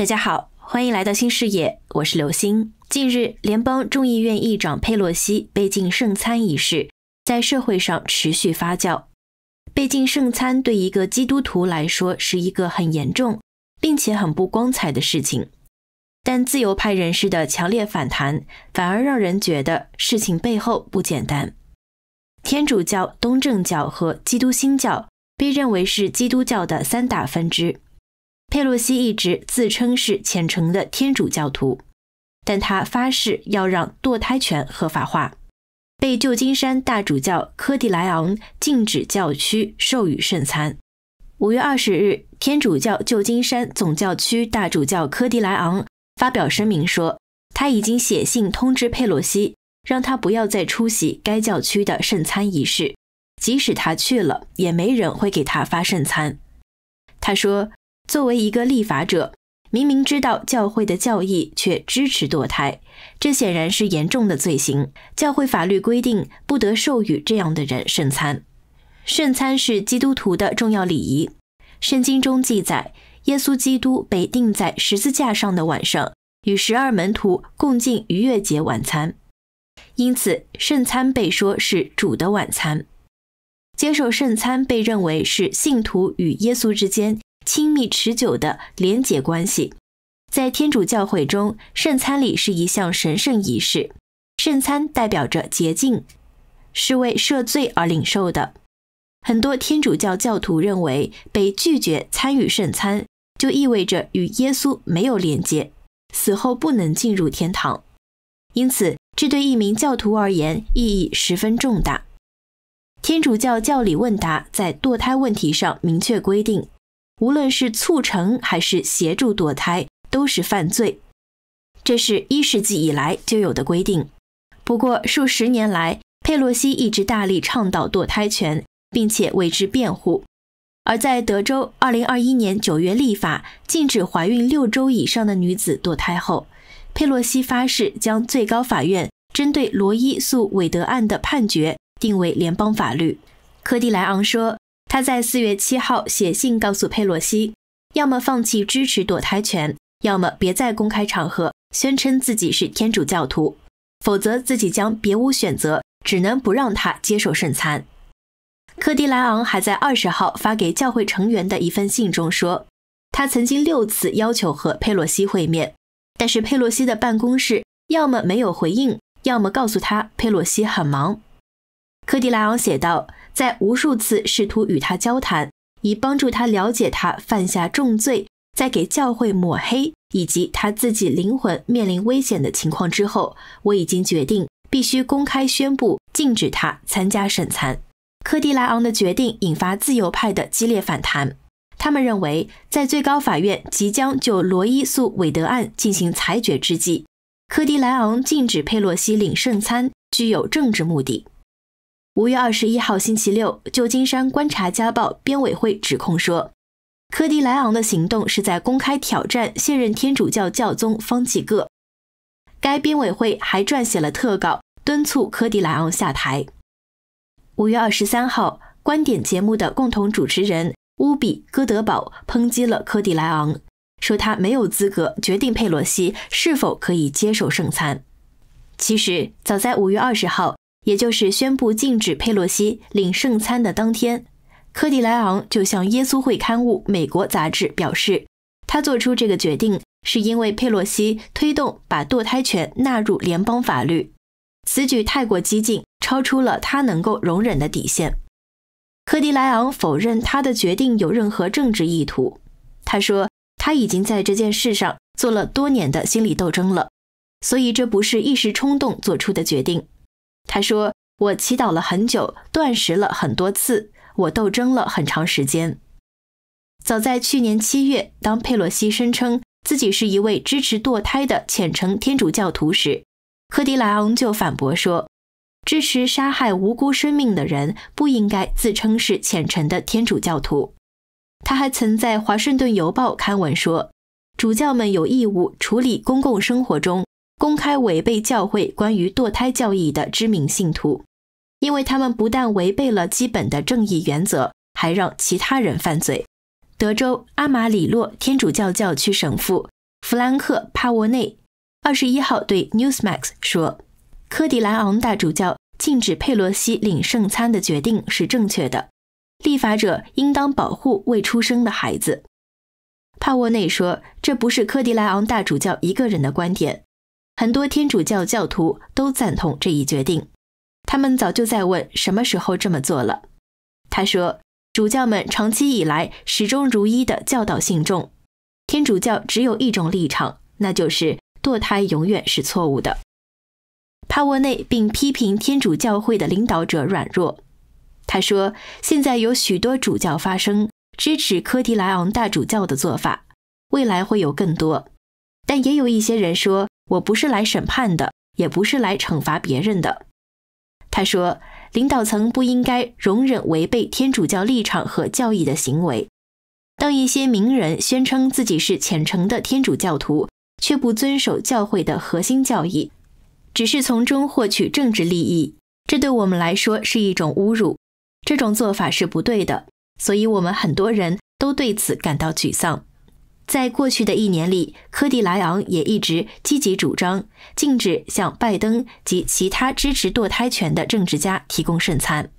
大家好，欢迎来到新视野，我是刘星。近日，联邦众议院议长佩洛西被禁圣餐一事在社会上持续发酵。被禁圣餐对一个基督徒来说是一个很严重，并且很不光彩的事情。但自由派人士的强烈反弹，反而让人觉得事情背后不简单。天主教、东正教和基督新教被认为是基督教的三大分支。佩洛西一直自称是虔诚的天主教徒，但他发誓要让堕胎权合法化，被旧金山大主教科迪莱昂禁止教区授予圣餐。五月二十日，天主教旧金山总教区大主教科迪莱昂发表声明说，他已经写信通知佩洛西，让他不要再出席该教区的圣餐仪式，即使他去了，也没人会给他发圣餐。他说。作为一个立法者，明明知道教会的教义却支持堕胎，这显然是严重的罪行。教会法律规定不得授予这样的人圣餐。圣餐是基督徒的重要礼仪。圣经中记载，耶稣基督被钉在十字架上的晚上，与十二门徒共进逾越节晚餐，因此圣餐被说是主的晚餐。接受圣餐被认为是信徒与耶稣之间。亲密持久的连结关系，在天主教会中，圣餐礼是一项神圣仪式。圣餐代表着洁净，是为赦罪而领受的。很多天主教教徒认为，被拒绝参与圣餐就意味着与耶稣没有连接，死后不能进入天堂。因此，这对一名教徒而言意义十分重大。天主教教理问答在堕胎问题上明确规定。无论是促成还是协助堕胎，都是犯罪。这是一世纪以来就有的规定。不过数十年来，佩洛西一直大力倡导堕胎权，并且为之辩护。而在德州2021年9月立法禁止怀孕六周以上的女子堕胎后，佩洛西发誓将最高法院针对罗伊诉韦德案的判决定为联邦法律。科迪莱昂说。他在四月七号写信告诉佩洛西，要么放弃支持堕胎权，要么别在公开场合宣称自己是天主教徒，否则自己将别无选择，只能不让他接受圣餐。科迪莱昂还在二十号发给教会成员的一封信中说，他曾经六次要求和佩洛西会面，但是佩洛西的办公室要么没有回应，要么告诉他佩洛西很忙。科迪莱昂写道。在无数次试图与他交谈，以帮助他了解他犯下重罪，在给教会抹黑以及他自己灵魂面临危险的情况之后，我已经决定必须公开宣布禁止他参加审餐。科迪莱昂的决定引发自由派的激烈反弹，他们认为在最高法院即将就罗伊诉韦德案进行裁决之际，科迪莱昂禁止佩洛西领圣餐具有政治目的。五月二十一号星期六，旧金山观察家报编委会指控说，科迪莱昂的行动是在公开挑战现任天主教教宗方济各。该编委会还撰写了特稿，敦促科迪莱昂下台。五月二十三号，观点节目的共同主持人乌比戈德堡抨击了科迪莱昂，说他没有资格决定佩洛西是否可以接受圣餐。其实，早在五月二十号。也就是宣布禁止佩洛西领圣餐的当天，科迪莱昂就向耶稣会刊物《美国杂志》表示，他做出这个决定是因为佩洛西推动把堕胎权纳入联邦法律，此举太过激进，超出了他能够容忍的底线。科迪莱昂否认他的决定有任何政治意图，他说他已经在这件事上做了多年的心理斗争了，所以这不是一时冲动做出的决定。他说：“我祈祷了很久，断食了很多次，我斗争了很长时间。早在去年七月，当佩洛西声称自己是一位支持堕胎的虔诚天主教徒时，科迪莱昂就反驳说，支持杀害无辜生命的人不应该自称是虔诚的天主教徒。他还曾在《华盛顿邮报》刊文说，主教们有义务处理公共生活中。”公开违背教会关于堕胎教义的知名信徒，因为他们不但违背了基本的正义原则，还让其他人犯罪。德州阿马里洛天主教教区神父弗兰克·帕沃内二十一号对 Newsmax 说：“科迪莱昂大主教禁止佩洛西领圣餐的决定是正确的，立法者应当保护未出生的孩子。”帕沃内说：“这不是科迪莱昂大主教一个人的观点。”很多天主教教徒都赞同这一决定，他们早就在问什么时候这么做了。他说，主教们长期以来始终如一的教导信众，天主教只有一种立场，那就是堕胎永远是错误的。帕沃内并批评天主教会的领导者软弱。他说，现在有许多主教发声支持科迪莱昂大主教的做法，未来会有更多，但也有一些人说。我不是来审判的，也不是来惩罚别人的。他说，领导层不应该容忍违背天主教立场和教义的行为。当一些名人宣称自己是虔诚的天主教徒，却不遵守教会的核心教义，只是从中获取政治利益，这对我们来说是一种侮辱。这种做法是不对的，所以我们很多人都对此感到沮丧。在过去的一年里，科迪·莱昂也一直积极主张禁止向拜登及其他支持堕胎权的政治家提供圣餐。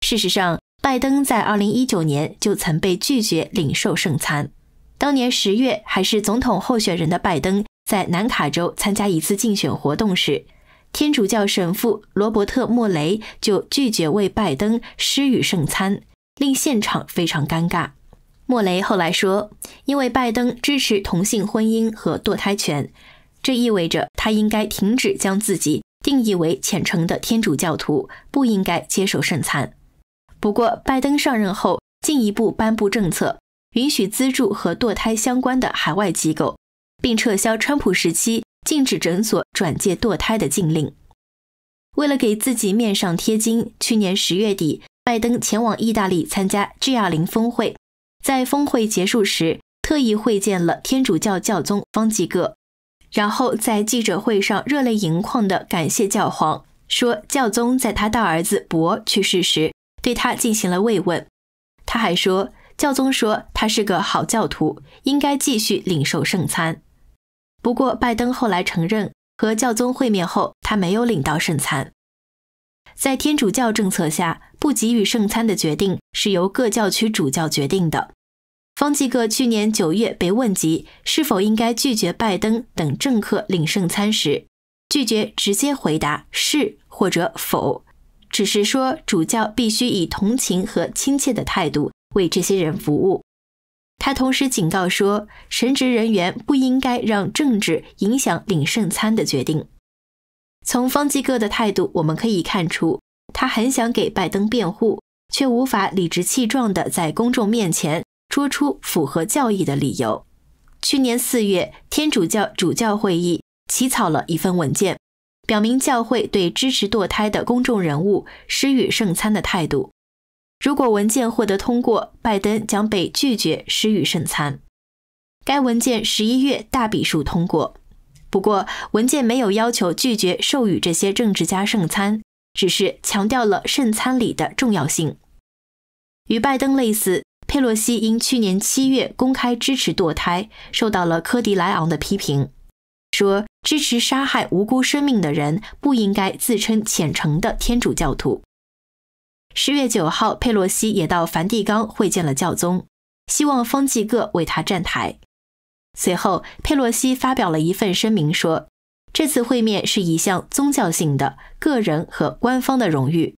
事实上，拜登在2019年就曾被拒绝领受圣餐。当年十月，还是总统候选人的拜登在南卡州参加一次竞选活动时，天主教神父罗伯特·莫雷就拒绝为拜登施予圣餐，令现场非常尴尬。莫雷后来说，因为拜登支持同性婚姻和堕胎权，这意味着他应该停止将自己定义为虔诚的天主教徒，不应该接受圣餐。不过，拜登上任后进一步颁布政策，允许资助和堕胎相关的海外机构，并撤销川普时期禁止诊所转介堕胎的禁令。为了给自己面上贴金，去年十月底，拜登前往意大利参加 G20 峰会。在峰会结束时，特意会见了天主教教宗方济各，然后在记者会上热泪盈眶地感谢教皇，说教宗在他大儿子博去世时对他进行了慰问。他还说，教宗说他是个好教徒，应该继续领受圣餐。不过，拜登后来承认，和教宗会面后，他没有领到圣餐。在天主教政策下，不给予圣餐的决定是由各教区主教决定的。方济各去年九月被问及是否应该拒绝拜登等政客领圣餐时，拒绝直接回答是或者否，只是说主教必须以同情和亲切的态度为这些人服务。他同时警告说，神职人员不应该让政治影响领圣餐的决定。从方济各的态度，我们可以看出，他很想给拜登辩护，却无法理直气壮地在公众面前。说出符合教义的理由。去年四月，天主教主教会议起草了一份文件，表明教会对支持堕胎的公众人物施予圣餐的态度。如果文件获得通过，拜登将被拒绝施予圣餐。该文件十一月大笔数通过，不过文件没有要求拒绝授予这些政治家圣餐，只是强调了圣餐礼的重要性。与拜登类似。佩洛西因去年七月公开支持堕胎，受到了科迪莱昂的批评，说支持杀害无辜生命的人不应该自称虔诚的天主教徒。十月九号，佩洛西也到梵蒂冈会见了教宗，希望方济各为他站台。随后，佩洛西发表了一份声明说，这次会面是一项宗教性的、个人和官方的荣誉，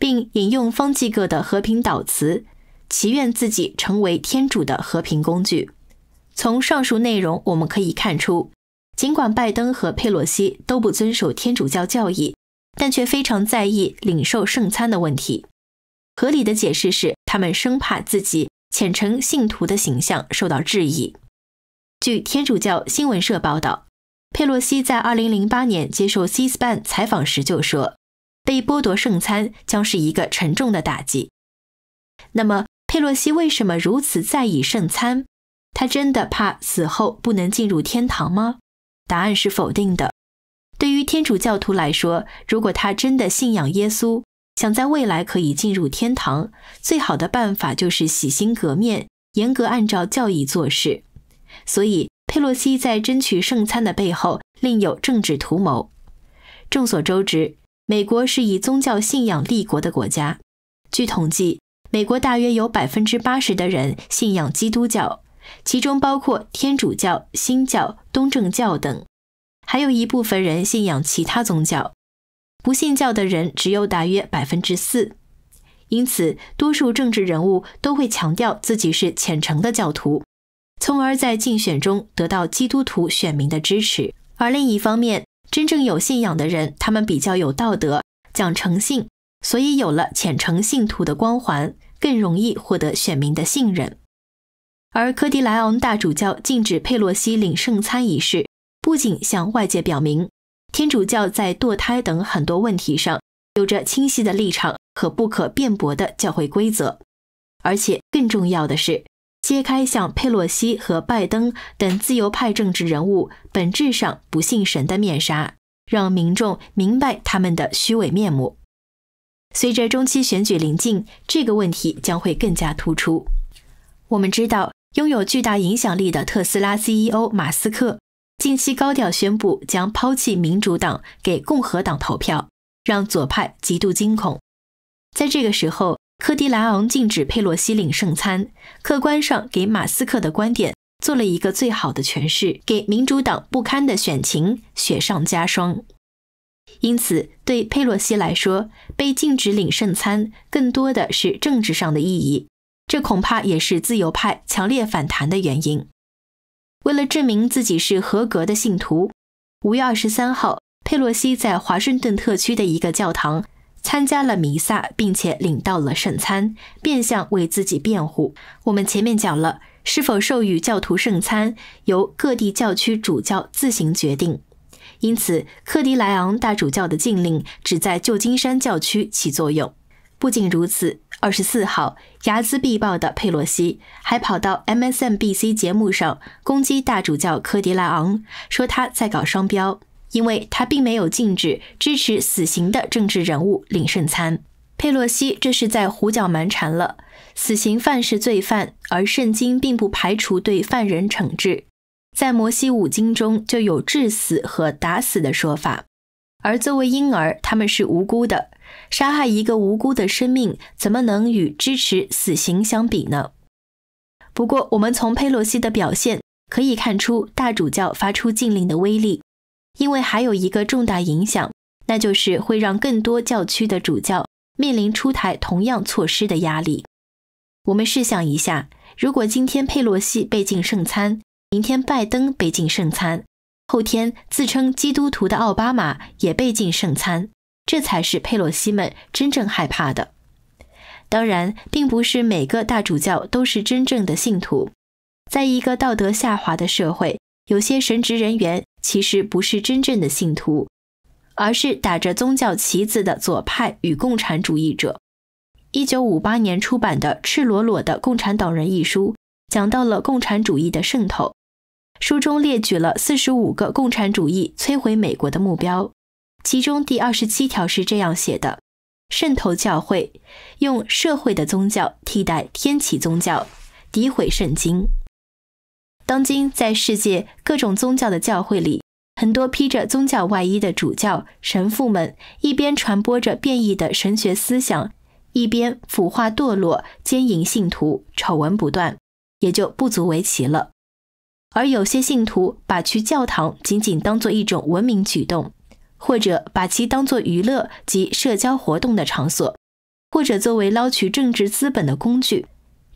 并引用方济各的和平导词，祈愿自己成为天主的和平工具。从上述内容我们可以看出，尽管拜登和佩洛西都不遵守天主教教义，但却非常在意领受圣餐的问题。合理的解释是，他们生怕自己虔诚信徒的形象受到质疑。据天主教新闻社报道，佩洛西在2008年接受 C-SPAN 采访时就说：“被剥夺圣餐将是一个沉重的打击。”那么。佩洛西为什么如此在意圣餐？他真的怕死后不能进入天堂吗？答案是否定的。对于天主教徒来说，如果他真的信仰耶稣，想在未来可以进入天堂，最好的办法就是洗心革面，严格按照教义做事。所以，佩洛西在争取圣餐的背后另有政治图谋。众所周知，美国是以宗教信仰立国的国家。据统计。美国大约有百分之八十的人信仰基督教，其中包括天主教、新教、东正教等，还有一部分人信仰其他宗教。不信教的人只有大约百分之四，因此，多数政治人物都会强调自己是虔诚的教徒，从而在竞选中得到基督徒选民的支持。而另一方面，真正有信仰的人，他们比较有道德、讲诚信，所以有了虔诚信徒的光环。更容易获得选民的信任。而科迪莱昂大主教禁止佩洛西领圣餐一事，不仅向外界表明天主教在堕胎等很多问题上有着清晰的立场和不可辩驳的教会规则，而且更重要的是，揭开像佩洛西和拜登等自由派政治人物本质上不信神的面纱，让民众明白他们的虚伪面目。随着中期选举临近，这个问题将会更加突出。我们知道，拥有巨大影响力的特斯拉 CEO 马斯克近期高调宣布将抛弃民主党，给共和党投票，让左派极度惊恐。在这个时候，科迪莱昂禁止佩洛西领圣餐，客观上给马斯克的观点做了一个最好的诠释，给民主党不堪的选情雪上加霜。因此，对佩洛西来说，被禁止领圣餐更多的是政治上的意义。这恐怕也是自由派强烈反弹的原因。为了证明自己是合格的信徒，五月二十三号，佩洛西在华盛顿特区的一个教堂参加了弥撒，并且领到了圣餐，变相为自己辩护。我们前面讲了，是否授予教徒圣餐，由各地教区主教自行决定。因此，科迪莱昂大主教的禁令只在旧金山教区起作用。不仅如此，二十四号睚眦必报的佩洛西还跑到 MSNBC 节目上攻击大主教科迪莱昂，说他在搞双标，因为他并没有禁止支持死刑的政治人物领圣餐。佩洛西这是在胡搅蛮缠了。死刑犯是罪犯，而圣经并不排除对犯人惩治。在摩西五经中就有致死和打死的说法，而作为婴儿，他们是无辜的。杀害一个无辜的生命，怎么能与支持死刑相比呢？不过，我们从佩洛西的表现可以看出大主教发出禁令的威力，因为还有一个重大影响，那就是会让更多教区的主教面临出台同样措施的压力。我们试想一下，如果今天佩洛西被禁圣餐，明天拜登被禁圣餐，后天自称基督徒的奥巴马也被禁圣餐，这才是佩洛西们真正害怕的。当然，并不是每个大主教都是真正的信徒。在一个道德下滑的社会，有些神职人员其实不是真正的信徒，而是打着宗教旗子的左派与共产主义者。一九五八年出版的《赤裸裸的共产党人》一书，讲到了共产主义的渗透。书中列举了四十五个共产主义摧毁美国的目标，其中第二十七条是这样写的：渗透教会，用社会的宗教替代天启宗教，诋毁圣经。当今在世界各种宗教的教会里，很多披着宗教外衣的主教、神父们，一边传播着变异的神学思想，一边腐化堕落、奸淫信徒，丑闻不断，也就不足为奇了。而有些信徒把去教堂仅仅当做一种文明举动，或者把其当做娱乐及社交活动的场所，或者作为捞取政治资本的工具。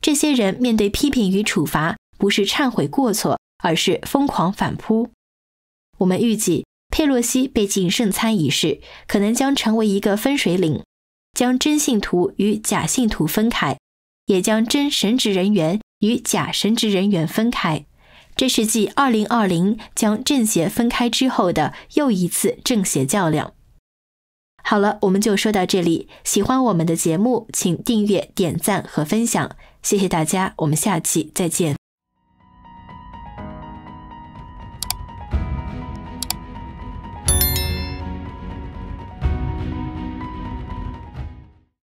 这些人面对批评与处罚，不是忏悔过错，而是疯狂反扑。我们预计佩洛西被禁圣餐一事可能将成为一个分水岭，将真信徒与假信徒分开，也将真神职人员与假神职人员分开。这是继二零二零将政协分开之后的又一次政协较量。好了，我们就说到这里。喜欢我们的节目，请订阅、点赞和分享，谢谢大家，我们下期再见。